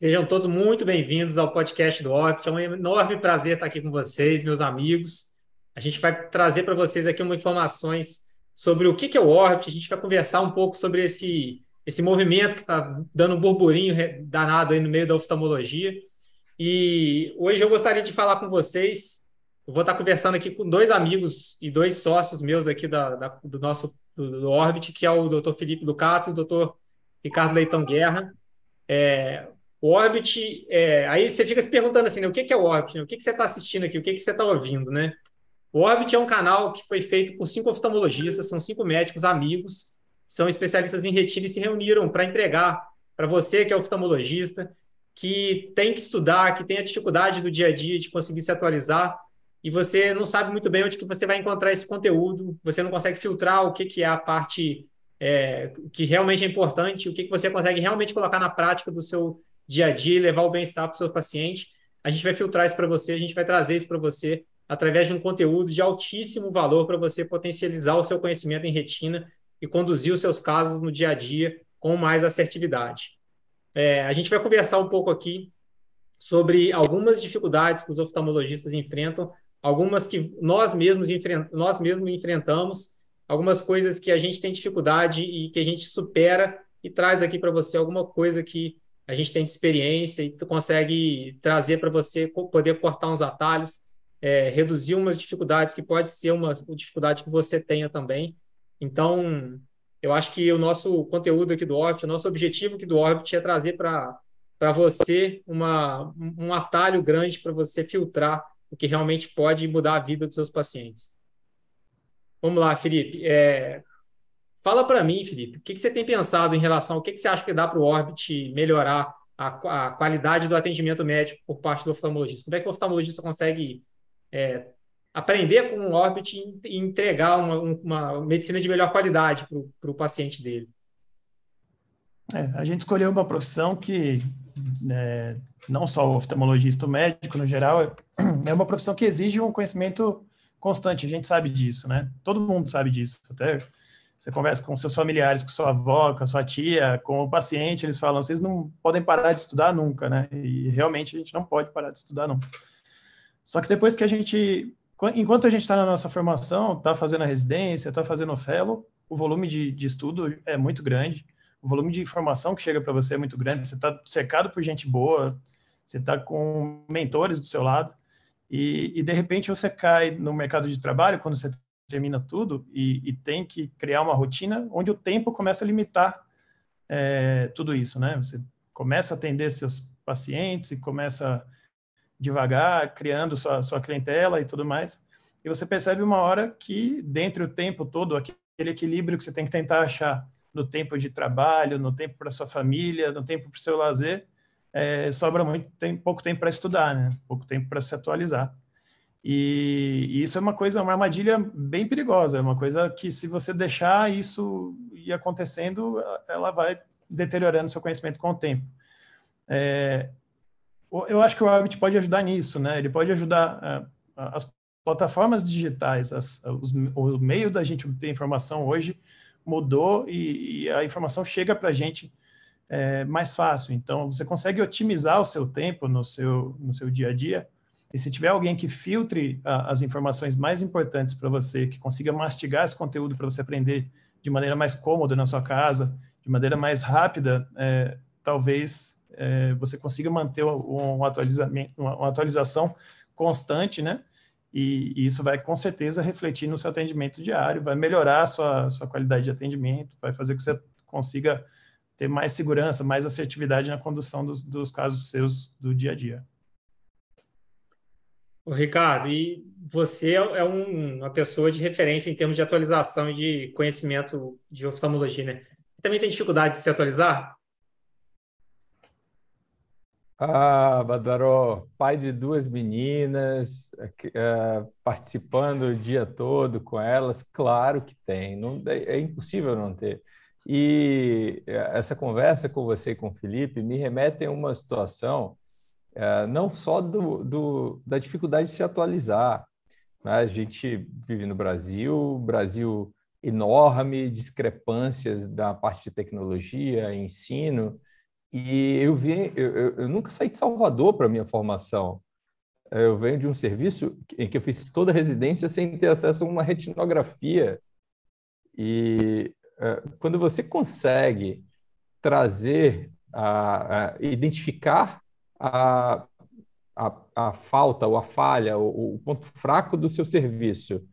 Sejam todos muito bem-vindos ao podcast do Orbit É um enorme prazer estar aqui com vocês, meus amigos. A gente vai trazer para vocês aqui umas informações sobre o que é o Orbit. A gente vai conversar um pouco sobre esse, esse movimento que está dando um burburinho danado aí no meio da oftalmologia. E hoje eu gostaria de falar com vocês. Eu vou estar conversando aqui com dois amigos e dois sócios meus aqui da, da do nosso do, do Orbit, que é o Dr. Felipe Ducato e o Dr. Ricardo Leitão Guerra. É, o Orbit, é, aí você fica se perguntando assim, né, o que, é o Orbit? Né? O que, que você está assistindo aqui? O que, que você está ouvindo, né? O Orbit é um canal que foi feito por cinco oftalmologistas, são cinco médicos amigos, são especialistas em retina e se reuniram para entregar para você que é oftalmologista, que tem que estudar, que tem a dificuldade do dia a dia de conseguir se atualizar e você não sabe muito bem onde que você vai encontrar esse conteúdo, você não consegue filtrar o que, que é a parte é, que realmente é importante, o que, que você consegue realmente colocar na prática do seu dia a dia e levar o bem-estar para o seu paciente. A gente vai filtrar isso para você, a gente vai trazer isso para você através de um conteúdo de altíssimo valor para você potencializar o seu conhecimento em retina e conduzir os seus casos no dia a dia com mais assertividade. É, a gente vai conversar um pouco aqui sobre algumas dificuldades que os oftalmologistas enfrentam, algumas que nós mesmos, nós mesmos enfrentamos, algumas coisas que a gente tem dificuldade e que a gente supera e traz aqui para você alguma coisa que a gente tem de experiência e tu consegue trazer para você poder cortar uns atalhos, é, reduzir umas dificuldades que pode ser uma dificuldade que você tenha também. Então, eu acho que o nosso conteúdo aqui do Orbit, o nosso objetivo aqui do Orbit é trazer para você uma, um atalho grande para você filtrar o que realmente pode mudar a vida dos seus pacientes. Vamos lá, Felipe. É, Fala para mim, Felipe, o que, que, você tem pensado em relação ao que, que você acha que dá para o Orbit melhorar a, a, qualidade do atendimento médico por parte do oftalmologista? Como é que o oftalmologista consegue é, aprender com o Orbit e entregar uma, uma medicina de melhor qualidade para o paciente dele? É, a gente escolheu uma profissão que né, não só o oftalmologista, o médico no geral, é, é uma profissão que exige um conhecimento constante, a gente sabe disso, né? Todo mundo sabe disso, até você conversa com seus familiares, com sua avó, com a sua tia, com o paciente, eles falam: vocês não podem parar de estudar nunca, né? E realmente a gente não pode parar de estudar nunca. Só que depois que a gente, enquanto a gente está na nossa formação, está fazendo a residência, está fazendo o fellow, o volume de, de estudo é muito grande, o volume de informação que chega para você é muito grande, você está cercado por gente boa, você está com mentores do seu lado. E, e, de repente você cai no mercado de trabalho quando você termina tudo e, e, tem que criar uma rotina onde o tempo começa a limitar é, tudo isso, né? Você começa a atender seus pacientes e começa devagar, criando sua, sua clientela e tudo mais. E você percebe uma hora que, dentro do tempo todo, aquele equilíbrio que você tem que tentar achar no tempo de trabalho, no tempo para sua família, no tempo para o seu lazer, é, sobra muito tem pouco tempo para estudar, né? Pouco tempo para se atualizar. E, e, isso é uma coisa, é uma armadilha bem perigosa, é uma coisa que se você deixar isso ir acontecendo, ela vai deteriorando seu conhecimento com o tempo. É, eu acho que o Orbit pode ajudar nisso, né? Ele pode ajudar é, as plataformas digitais, as, os, o meio da gente obter informação hoje mudou e, e a informação chega para a gente é, mais fácil. Então, você consegue otimizar o seu tempo no seu, no seu dia a dia, e se tiver alguém que filtre a, ah, as informações mais importantes para você, que consiga mastigar esse conteúdo para você aprender de maneira mais cômoda na sua casa, de maneira mais rápida, é, talvez é, você consiga manter um atualizamento, uma atualização constante, né? E, e, isso vai com certeza refletir no seu atendimento diário, vai melhorar a sua, sua qualidade de atendimento, vai fazer que você consiga ter mais segurança, mais assertividade na condução dos, dos casos seus do dia a dia. Ricardo, e você é, é um, uma pessoa de referência em termos de atualização e de conhecimento de oftalmologia, né? Também tem dificuldade de se atualizar? Ah, Badaró, pai de duas meninas, ah, participando o dia todo com elas, claro que tem, não, é, é impossível não ter. E eh, essa conversa com você e com o Felipe me remete a uma situação é, não só do, do, da dificuldade de se atualizar. Né? A gente vive no Brasil, Brasil enorme, discrepâncias da parte de tecnologia, ensino, e eu, vi, eu, eu nunca saí de Salvador para minha formação. Eu venho de um serviço em que eu fiz toda a residência sem ter acesso a uma retinografia. E é, quando você consegue trazer, a, a identificar a, a, a falta ou a falha, o, o ponto fraco do seu serviço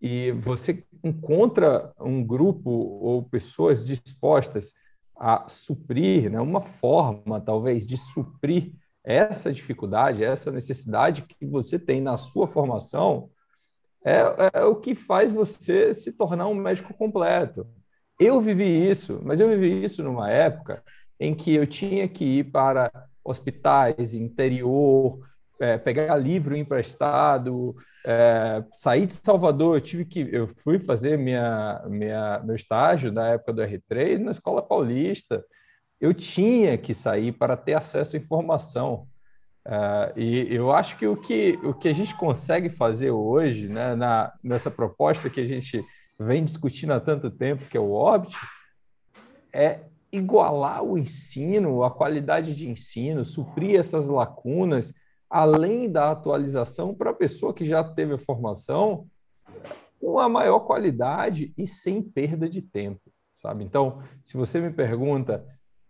e você encontra um grupo ou pessoas dispostas a suprir, né, uma forma talvez de suprir essa dificuldade, essa necessidade que você tem na sua formação, é, é o que faz você se tornar um médico completo. Eu vivi isso, mas eu vivi isso numa época em que eu tinha que ir para hospitais, interior, é, pegar livro emprestado, é, sair de Salvador. Eu tive que, eu fui fazer minha, minha, meu estágio na época do R3 na escola paulista. Eu tinha que sair para ter acesso à informação. É, e eu acho que o, que o que a gente consegue fazer hoje, né, na, nessa proposta que a gente vem discutindo há tanto tempo, que é o óbito, é igualar o ensino, a qualidade de ensino, suprir essas lacunas, além da atualização para a pessoa que já teve a formação, com a maior qualidade e sem perda de tempo, sabe? Então, se você me pergunta,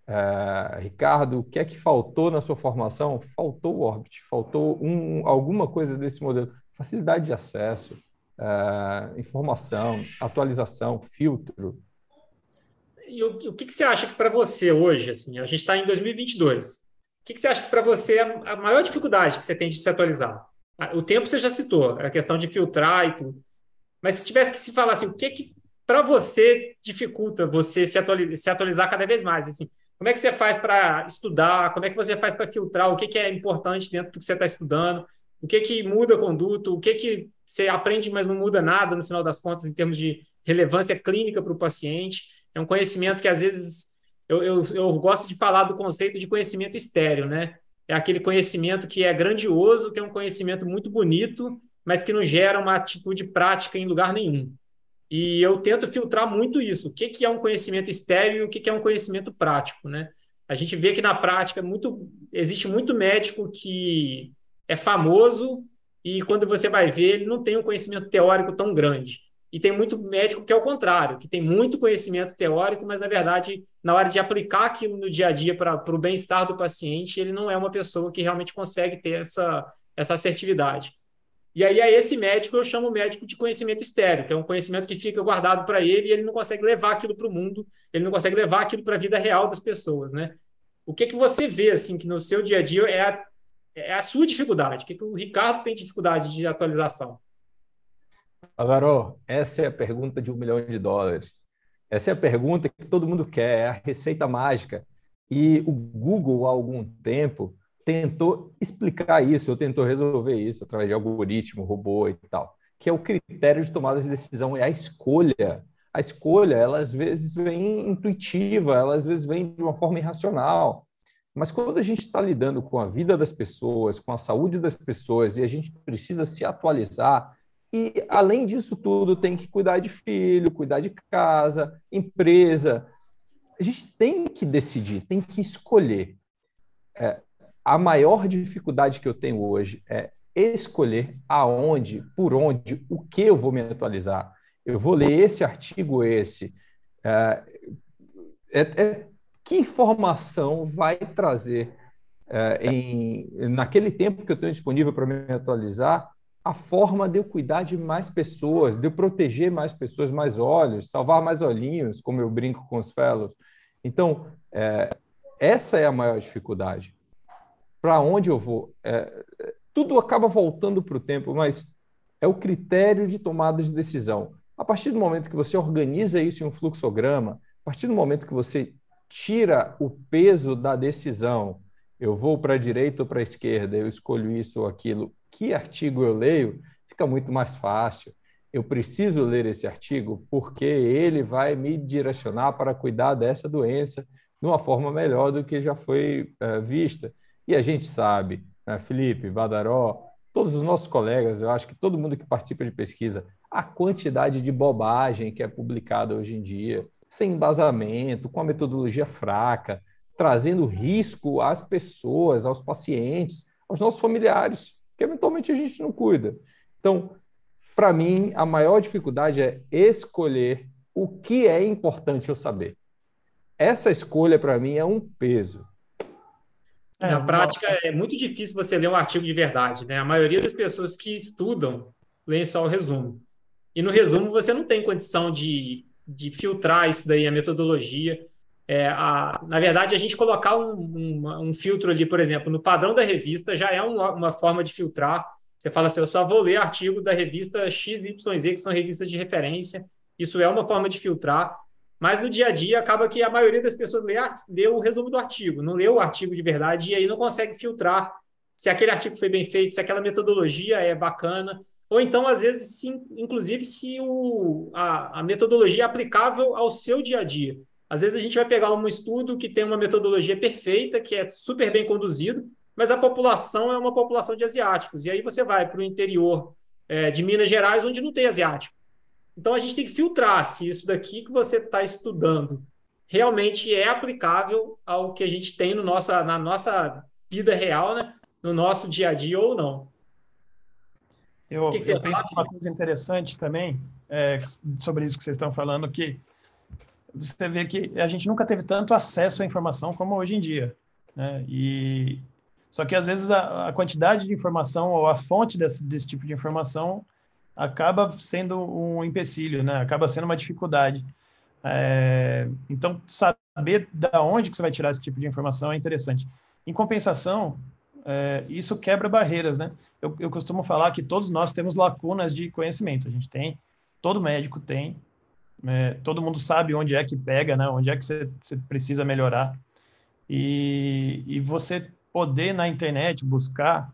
eh, Ricardo, o que é que faltou na sua formação? Faltou o Orbit, faltou um, alguma coisa desse modelo. Facilidade de acesso, eh, informação, atualização, filtro, e o, o que, que, você acha que para você hoje, assim, a gente está em 2022, o que, que você acha que para você é a maior dificuldade que você tem de se atualizar? Ah, o tempo você já citou, a questão de filtrar e tudo. Mas se tivesse que se falar assim, o que que para você dificulta você se atualizar, se atualizar, cada vez mais? Assim, como é que você faz para estudar? Como é que você faz para filtrar? O que, que é importante dentro do que você está estudando? O que que muda a conduta? O que que você aprende, mas não muda nada no final das contas em termos de relevância clínica para o paciente? É um conhecimento que às vezes eu, eu, eu gosto de falar do conceito de conhecimento estéreo, né? É aquele conhecimento que é grandioso, que é um conhecimento muito bonito, mas que não gera uma atitude prática em lugar nenhum. E eu tento filtrar muito isso. O que, que é um conhecimento estéreo e o que, que é um conhecimento prático, né? A gente vê que na prática é muito, existe muito médico que é famoso e quando você vai ver, ele não tem um conhecimento teórico tão grande. E tem muito médico que é o contrário, que tem muito conhecimento teórico, mas na verdade, na hora de aplicar aquilo no dia a dia para o bem-estar do paciente, ele não é uma pessoa que realmente consegue ter essa, essa assertividade. E aí, a esse médico, eu chamo médico de conhecimento estéreo, que é um conhecimento que fica guardado para ele e ele não consegue levar aquilo para o mundo, ele não consegue levar aquilo para a vida real das pessoas, né? O que que você vê, assim, que no seu dia a dia é a, é a sua dificuldade? O que, que o Ricardo tem dificuldade de atualização? Avarô, essa é a pergunta de um milhão de dólares. Essa é a pergunta que todo mundo quer, é a receita mágica. E o Google, há algum tempo, tentou explicar isso, ou tentou resolver isso através de algoritmo, robô e tal, que é o critério de tomada de decisão, é a escolha. A escolha, ela às vezes vem intuitiva, ela às vezes vem de uma forma irracional. Mas quando a gente está lidando com a vida das pessoas, com a saúde das pessoas, e a gente precisa se atualizar, e, além disso tudo, tem que cuidar de filho, cuidar de casa, empresa. A gente tem que decidir, tem que escolher. É, a maior dificuldade que eu tenho hoje é escolher aonde, por onde, o que eu vou me atualizar. Eu vou ler esse artigo, esse. É, é, é que informação vai trazer é, em, naquele tempo que eu tenho disponível para me atualizar a forma de eu cuidar de mais pessoas, de eu proteger mais pessoas, mais olhos, salvar mais olhinhos, como eu brinco com os fellows. Então, é, essa é a maior dificuldade. Para onde eu vou? É, tudo acaba voltando para o tempo, mas é o critério de tomada de decisão. A partir do momento que você organiza isso em um fluxograma, a partir do momento que você tira o peso da decisão, eu vou para a direita ou para a esquerda, eu escolho isso ou aquilo, que artigo eu leio, fica muito mais fácil. Eu preciso ler esse artigo porque ele vai me direcionar para cuidar dessa doença de uma forma melhor do que já foi eh, vista. E a gente sabe, né, Felipe, Badaró, todos os nossos colegas, eu acho que todo mundo que participa de pesquisa, a quantidade de bobagem que é publicada hoje em dia, sem embasamento, com a metodologia fraca, trazendo risco às pessoas, aos pacientes, aos nossos familiares que eventualmente a gente não cuida. Então, para mim, a maior dificuldade é escolher o que é importante eu saber. Essa escolha, para mim, é um peso. É, na prática, é muito difícil você ler um artigo de verdade. Né? A maioria das pessoas que estudam lê só o resumo. E no resumo, você não tem condição de, de filtrar isso daí, a metodologia. É, a, na verdade, a gente colocar um, um, um, filtro ali, por exemplo, no padrão da revista, já é uma, uma forma de filtrar. Você fala assim, eu só vou ler artigo da revista XYZ, que são revistas de referência. Isso é uma forma de filtrar. Mas no dia a dia, acaba que a maioria das pessoas lê, lê o resumo do artigo, não lê o artigo de verdade e aí não consegue filtrar se aquele artigo foi bem feito, se aquela metodologia é bacana. Ou então, às vezes, inclusive, se o, a, a metodologia é aplicável ao seu dia a dia. Às vezes a gente vai pegar um estudo que tem uma metodologia perfeita, que é super bem conduzido, mas a população é uma população de asiáticos. E aí você vai para o interior é, de Minas Gerais, onde não tem asiático. Então a gente tem que filtrar se isso daqui que você está estudando realmente é aplicável ao que a gente tem no nossa, na nossa vida real, né? no nosso dia a dia ou não. Eu, que que eu penso uma coisa interessante também é, sobre isso que vocês estão falando, que você vê que a gente nunca teve tanto acesso à informação como hoje em dia. Né? E só que às vezes a, a, quantidade de informação ou a fonte desse, desse tipo de informação acaba sendo um empecilho, né? Acaba sendo uma dificuldade. É, então saber da onde que você vai tirar esse tipo de informação é interessante. Em compensação, é, isso quebra barreiras, né? Eu, eu costumo falar que todos nós temos lacunas de conhecimento. A gente tem, todo médico tem, é, todo mundo sabe onde é que pega, né? Onde é que você, precisa melhorar. E, e você poder na internet buscar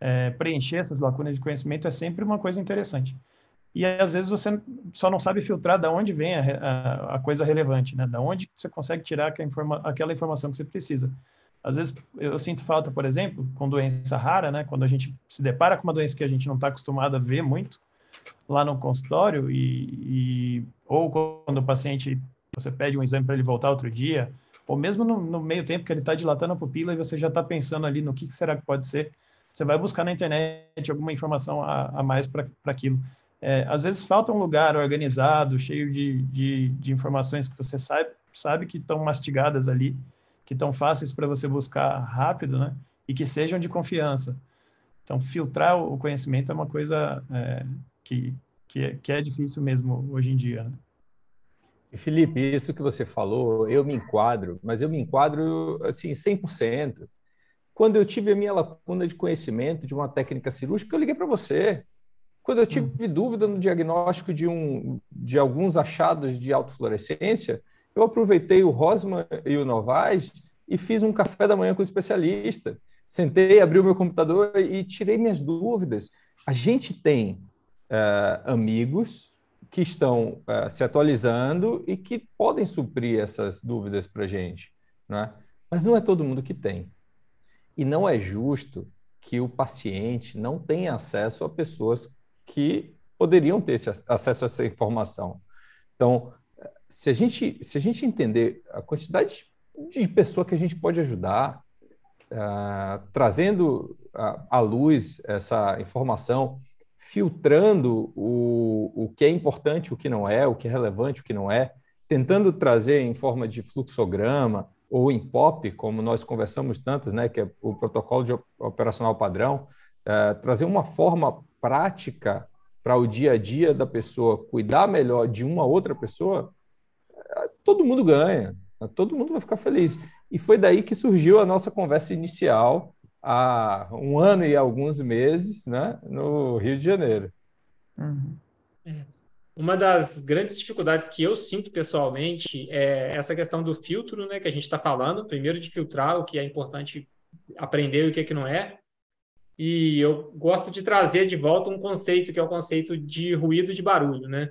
é, preencher essas lacunas de conhecimento é sempre uma coisa interessante. E às vezes você só não sabe filtrar da onde vem a, a, a, coisa relevante, né? Da onde você consegue tirar informa, aquela informação que você precisa. Às vezes eu sinto falta, por exemplo, com doença rara, né? Quando a gente se depara com uma doença que a gente não está acostumado a ver muito, lá no consultório e, e ou quando o paciente você pede um exame para ele voltar outro dia, ou mesmo no, no meio tempo que ele está dilatando a pupila e você já está pensando ali no que, que, será que pode ser, você vai buscar na internet alguma informação a, a mais para aquilo. É, às vezes falta um lugar organizado, cheio de, de, de informações que você sabe, sabe que estão mastigadas ali, que estão fáceis para você buscar rápido, né? E que sejam de confiança. Então, filtrar o conhecimento é uma coisa é, que, que, é, que é difícil mesmo hoje em dia. Né? Felipe, isso que você falou, eu me enquadro, mas eu me enquadro assim 100%. Quando eu tive a minha lacuna de conhecimento de uma técnica cirúrgica, eu liguei para você. Quando eu hum. tive hum. dúvida no diagnóstico de, um, de alguns achados de autofluorescência, eu aproveitei o Rosman e o Novaes e fiz um café da manhã com o especialista. Sentei, abri o meu computador e tirei minhas dúvidas. A gente tem uh, amigos que estão uh, se atualizando e que podem suprir essas dúvidas para a gente. Né? Mas não é todo mundo que tem. E não é justo que o paciente não tenha acesso a pessoas que poderiam ter esse, acesso a essa informação. Então, eh, se a gente, se a gente entender a quantidade de pessoa que a gente pode ajudar, uh, trazendo à luz essa informação, filtrando o, o que é importante, o que não é, o que é relevante, o que não é, tentando trazer em forma de fluxograma ou em POP, como nós conversamos tanto, né, que é o protocolo de operacional padrão, é, trazer uma forma prática para o dia a dia da pessoa cuidar melhor de uma outra pessoa, é, todo mundo ganha, né, todo mundo vai ficar feliz. E foi daí que surgiu a nossa conversa inicial há um ano e alguns meses, né, no Rio de Janeiro. Uhum. É. Uma das grandes dificuldades que eu sinto pessoalmente é essa questão do filtro, né, que a gente está falando. Primeiro de filtrar o que é importante aprender e o que, é que não é. E eu gosto de trazer de volta um conceito que é o conceito de ruído de barulho, né?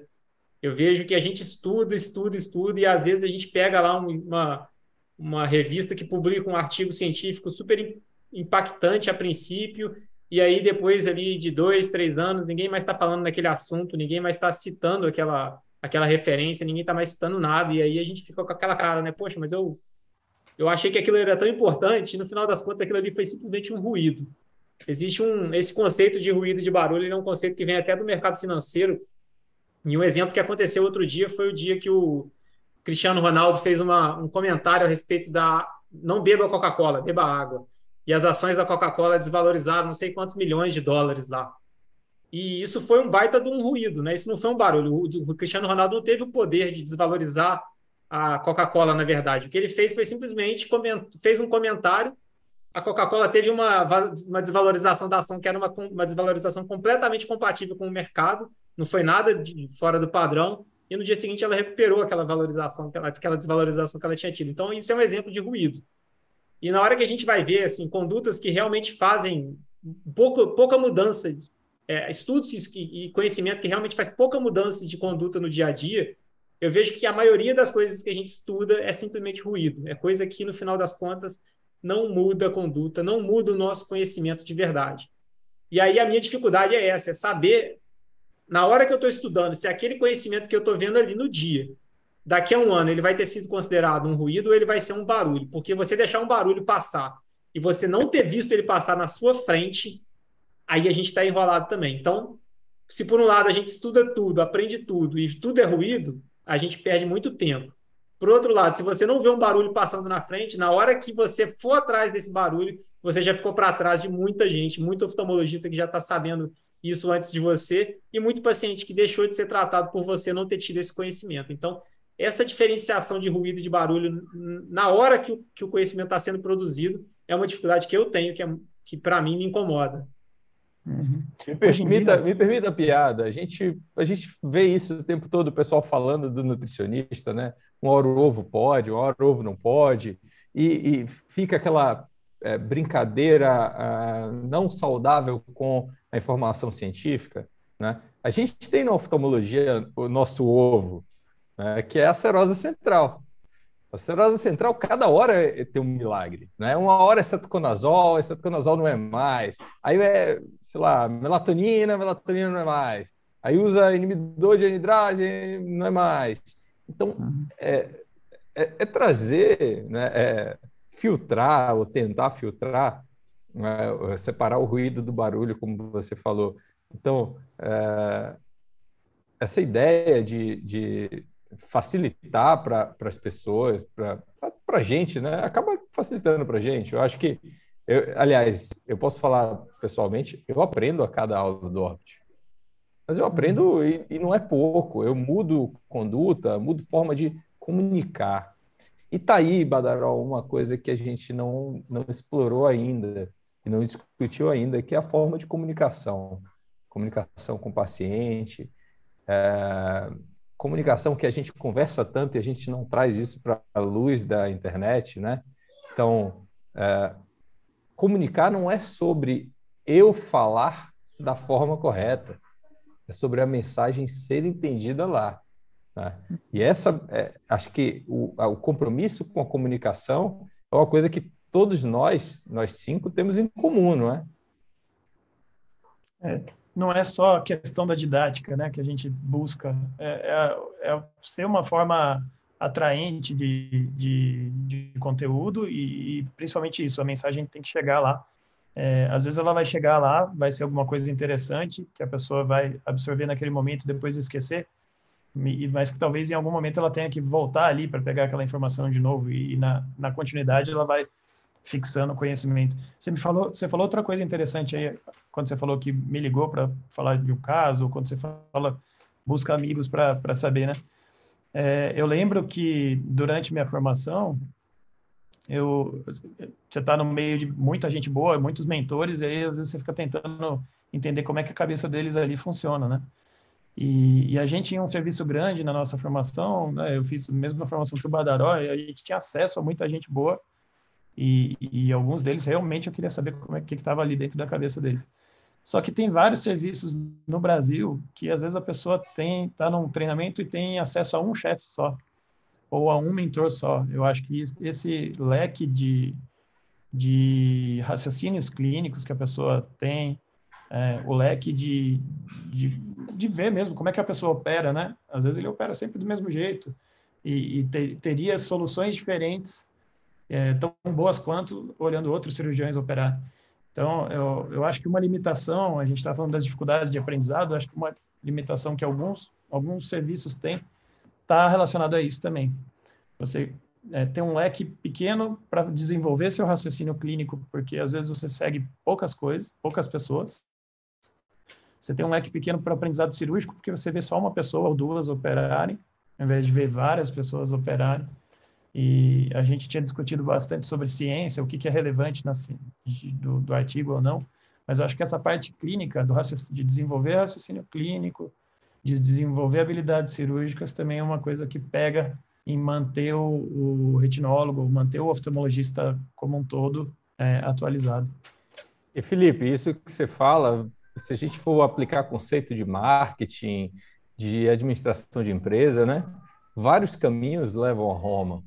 Eu vejo que a gente estuda, estuda, estuda e às vezes a gente pega lá uma uma revista que publica um artigo científico super impactante a princípio, e aí depois ali de dois, três anos, ninguém mais está falando daquele assunto, ninguém mais está citando aquela, aquela referência, ninguém está mais citando nada, e aí a gente fica com aquela cara, né? Poxa, mas eu, eu achei que aquilo era tão importante, e no final das contas aquilo ali foi simplesmente um ruído. Existe um, esse conceito de ruído de barulho, ele é um conceito que vem até do mercado financeiro, e um exemplo que aconteceu outro dia foi o dia que o Cristiano Ronaldo fez uma, um comentário a respeito da não beba Coca-Cola, beba água. E as ações da Coca-Cola desvalorizaram não sei quantos milhões de dólares lá. E isso foi um baita de um ruído, né? Isso não foi um barulho. O Cristiano Ronaldo não teve o poder de desvalorizar a Coca-Cola, na verdade. O que ele fez foi simplesmente coment... fez um comentário. A Coca-Cola teve uma, uma desvalorização da ação que era uma, uma desvalorização completamente compatível com o mercado, não foi nada de, fora do padrão. E no dia seguinte ela recuperou aquela valorização, aquela, aquela desvalorização que ela tinha tido. Então, isso é um exemplo de ruído. E na hora que a gente vai ver assim, condutas que realmente fazem pouco, pouca mudança, é, estudos e conhecimento que realmente faz pouca mudança de conduta no dia a dia, eu vejo que a maioria das coisas que a gente estuda é simplesmente ruído, é coisa que no final das contas não muda a conduta, não muda o nosso conhecimento de verdade. E aí a minha dificuldade é essa, é saber na hora que eu estou estudando se é aquele conhecimento que eu estou vendo ali no dia daqui a um ano ele vai ter sido considerado um ruído ou ele vai ser um barulho? Porque você deixar um barulho passar e você não ter visto ele passar na sua frente, aí a gente está enrolado também. Então, se por um lado a gente estuda tudo, aprende tudo e tudo é ruído, a gente perde muito tempo. Por outro lado, se você não vê um barulho passando na frente, na hora que você for atrás desse barulho, você já ficou para trás de muita gente, muito oftalmologista que já está sabendo isso antes de você e muito paciente que deixou de ser tratado por você não ter tido esse conhecimento. Então, essa diferenciação de ruído e de barulho na hora que o, que o conhecimento está sendo produzido é uma dificuldade que eu tenho, que, é, que para mim me incomoda. Uhum. Me, permita, me permita a piada. A gente, a gente vê isso o tempo todo, o pessoal falando do nutricionista, né? Uma hora o ovo pode, uma hora o ovo não pode. E, e fica aquela é, brincadeira uh, não saudável com a informação científica, né? A gente tem na oftalmologia o nosso ovo, né, que é a serosa central. A serosa central, cada hora é tem um milagre, né? Uma hora é cetoconazol, cetoconazol não é mais. Aí é, sei lá, melatonina, melatonina não é mais. Aí usa inibidor de anidrase, não é mais. Então, é, é, é trazer, né, é filtrar ou tentar filtrar, né, separar o ruído do barulho, como você falou. Então, é, essa ideia de, de facilitar para as pessoas, para a gente, né? Acaba facilitando para a gente. Eu acho que, eu, aliás, eu posso falar pessoalmente, eu aprendo a cada aula do Orbit. Mas eu uhum. aprendo e, e não é pouco. Eu mudo conduta, mudo forma de comunicar. E tá aí, Badarol, uma coisa que a gente não, não explorou ainda e não discutiu ainda, que é a forma de comunicação. Comunicação com o paciente, é comunicação que a gente conversa tanto e a gente não traz isso para a luz da internet, né? Então, é, comunicar não é sobre eu falar da forma correta, é sobre a mensagem ser entendida lá. Né? E essa, é, acho que o, o compromisso com a comunicação é uma coisa que todos nós, nós cinco, temos em comum, não é? É não é só a questão da didática, né, que a gente busca, é, é, é ser uma forma atraente de, de, de conteúdo e, e, principalmente isso, a mensagem tem que chegar lá. É, às vezes ela vai chegar lá, vai ser alguma coisa interessante que a pessoa vai absorver naquele momento e depois esquecer, mas que talvez em algum momento ela tenha que voltar ali para pegar aquela informação de novo e, e na, na continuidade ela vai fixando o conhecimento. Você me falou, você falou outra coisa interessante aí, quando você falou que me ligou para falar de um caso, ou quando você fala busca amigos para saber, né? É, eu lembro que durante minha formação, eu, você está no meio de muita gente boa, muitos mentores, e aí às vezes você fica tentando entender como é que a cabeça deles ali funciona, né? E, e, a gente tinha um serviço grande na nossa formação, né? eu fiz a mesma formação que o Badaró, e a gente tinha acesso a muita gente boa, e, e, alguns deles realmente eu queria saber como é que estava ali dentro da cabeça deles. Só que tem vários serviços no Brasil que às vezes a pessoa tem está num treinamento e tem acesso a um chefe só ou a um mentor só. Eu acho que esse leque de, de raciocínios clínicos que a pessoa tem, é, o leque de, de, de ver mesmo como é que a pessoa opera, né? Às vezes ele opera sempre do mesmo jeito e, e teria soluções diferentes é, tão boas quanto olhando outros cirurgiões operar. Então, eu, eu acho que uma limitação, a gente está falando das dificuldades de aprendizado, acho que uma limitação que alguns, alguns serviços têm está relacionado a isso também. Você é, tem um leque pequeno para desenvolver seu raciocínio clínico, porque às vezes você segue poucas coisas, poucas pessoas. Você tem um leque pequeno para aprendizado cirúrgico, porque você vê só uma pessoa ou duas operarem, ao invés de ver várias pessoas operarem e a gente tinha discutido bastante sobre ciência, o que, que é relevante na, do, do, artigo ou não, mas eu acho que essa parte clínica, do de desenvolver raciocínio clínico, de desenvolver habilidades cirúrgicas, também é uma coisa que pega em manter o, o retinólogo, manter o oftalmologista como um todo é, atualizado. E Felipe, isso que você fala, se a gente for aplicar conceito de marketing, de administração de empresa, né? Vários caminhos levam a Roma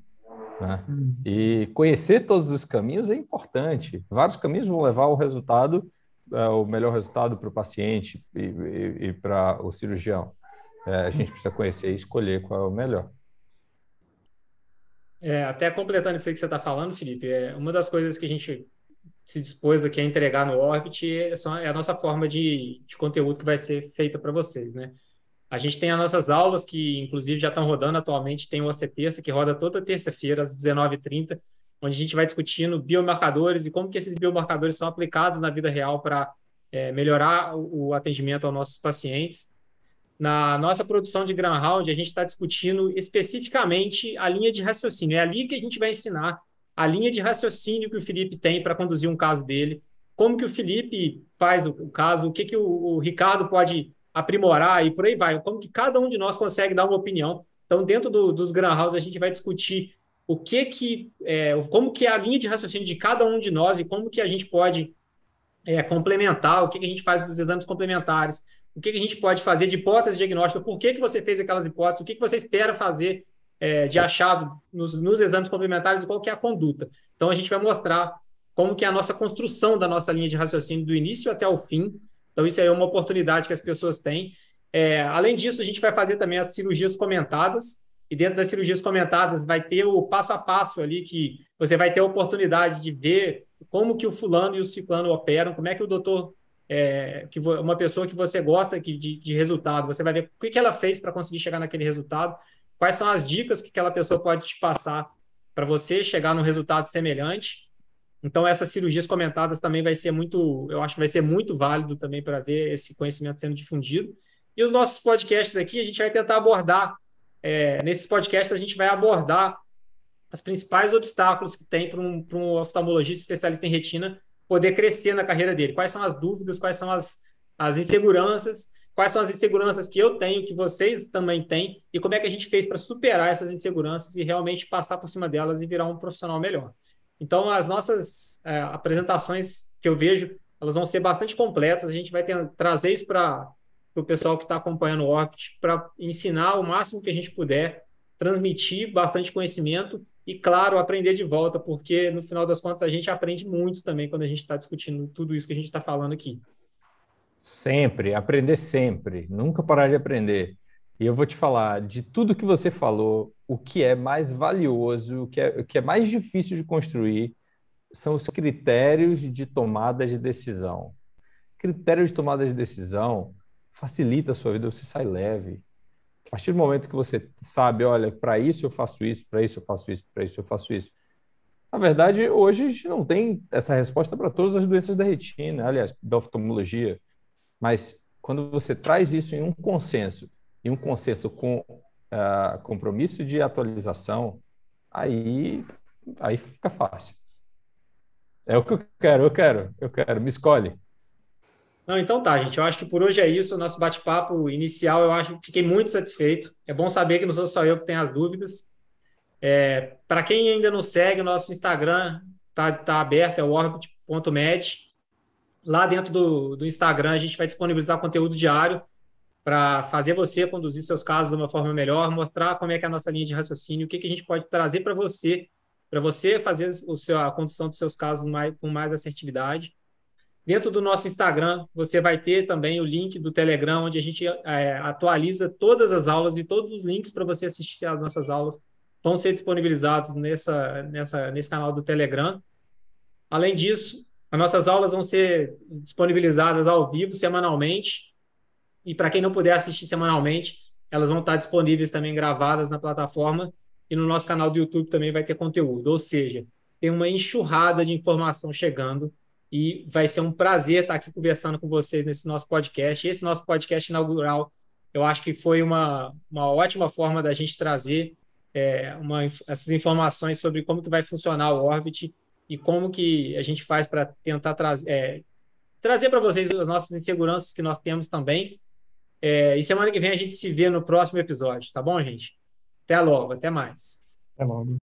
né? Uhum. E conhecer todos os caminhos é importante. Vários caminhos vão levar ao resultado, é, o melhor resultado para o paciente e, e, e para o cirurgião. É, a gente precisa conhecer e escolher qual é o melhor. É, até completando isso que você está falando, Felipe, é, uma das coisas que a gente se dispôs aqui a entregar no Orbit é, só, é a nossa forma de, de conteúdo que vai ser feita para vocês, né? A gente tem as nossas aulas, que inclusive já estão rodando atualmente, tem o OC Terça, que roda toda terça-feira, às 19h30, onde a gente vai discutindo biomarcadores e como que esses biomarcadores são aplicados na vida real para é, melhorar o, o atendimento aos nossos pacientes. Na nossa produção de Grand Round, a gente está discutindo especificamente a linha de raciocínio. É ali que a gente vai ensinar a linha de raciocínio que o Felipe tem para conduzir um caso dele, como que o Felipe faz o, caso, o que, que o, o Ricardo pode aprimorar e por aí vai. Como que cada um de nós consegue dar uma opinião. Então, dentro do, dos Grand House, a gente vai discutir o que que, é, como que é a linha de raciocínio de cada um de nós e como que a gente pode é, complementar, o que, que a gente faz os exames complementares, o que, que a gente pode fazer de hipótese diagnóstica, por que, que você fez aquelas hipóteses, o que, que você espera fazer é, de achado nos, nos, exames complementares e qual que é a conduta. Então, a gente vai mostrar como que é a nossa construção da nossa linha de raciocínio do início até o fim, então, isso aí é uma oportunidade que as pessoas têm. É, além disso, a gente vai fazer também as cirurgias comentadas, e dentro das cirurgias comentadas vai ter o passo a passo ali que você vai ter a oportunidade de ver como que o fulano e o ciclano operam, como é que o doutor, é, que uma pessoa que você gosta que, de, de resultado, você vai ver o que, que ela fez para conseguir chegar naquele resultado, quais são as dicas que aquela pessoa pode te passar para você chegar num resultado semelhante então, essas cirurgias comentadas também vai ser muito, eu acho que vai ser muito válido também para ver esse conhecimento sendo difundido. E os nossos podcasts aqui, a gente vai tentar abordar, é, nesses podcasts a gente vai abordar os principais obstáculos que tem para um, um oftalmologista especialista em retina poder crescer na carreira dele. Quais são as dúvidas, quais são as, as inseguranças, quais são as inseguranças que eu tenho, que vocês também têm, e como é que a gente fez para superar essas inseguranças e realmente passar por cima delas e virar um profissional melhor. Então, as nossas é, apresentações que eu vejo, elas vão ser bastante completas. A gente vai ter, trazer isso para o pessoal que está acompanhando o Orbit, para ensinar o máximo que a gente puder, transmitir bastante conhecimento e, claro, aprender de volta, porque no final das contas a gente aprende muito também quando a gente está discutindo tudo isso que a gente está falando aqui. Sempre, aprender sempre, nunca parar de aprender. E eu vou te falar de tudo que você falou, o que é mais valioso, o que é, o que é mais difícil de construir são os critérios de tomada de decisão. Critério de tomada de decisão facilita a sua vida, você sai leve. A partir do momento que você sabe, olha, para isso eu faço isso, para isso eu faço isso, para isso eu faço isso. Na verdade, hoje a gente não tem essa resposta para todas as doenças da retina, aliás, da oftalmologia. Mas quando você traz isso em um consenso, e um consenso com uh, compromisso de atualização, aí, aí fica fácil. É o que eu quero, eu quero, eu quero, me escolhe. Não, então tá, gente. Eu acho que por hoje é isso. O nosso bate-papo inicial, eu acho que fiquei muito satisfeito. É bom saber que não sou só eu que tenho as dúvidas. É, Para quem ainda não segue, o nosso Instagram tá, tá aberto, é o orbit.med. Lá dentro do, do Instagram, a gente vai disponibilizar conteúdo diário para fazer você conduzir seus casos de uma forma melhor, mostrar como é que é a nossa linha de raciocínio, o que, que a gente pode trazer para você, para você fazer o seu, a condução dos seus casos mais, com mais assertividade. Dentro do nosso Instagram, você vai ter também o link do Telegram, onde a gente é, atualiza todas as aulas e todos os links para você assistir às nossas aulas vão ser disponibilizados nessa, nessa, nesse canal do Telegram. Além disso, as nossas aulas vão ser disponibilizadas ao vivo, semanalmente, e para quem não puder assistir semanalmente, elas vão estar disponíveis também gravadas na plataforma e no nosso canal do YouTube também vai ter conteúdo. Ou seja, tem uma enxurrada de informação chegando e vai ser um prazer estar aqui conversando com vocês nesse nosso podcast. Esse nosso podcast inaugural, eu acho que foi uma, uma ótima forma da gente trazer é, uma, essas informações sobre como que vai funcionar o Orbit e como que a gente faz para tentar trazer, é, trazer para vocês as nossas inseguranças que nós temos também é, e semana que vem a gente se vê no próximo episódio, tá bom, gente? Até logo, até mais. Até logo.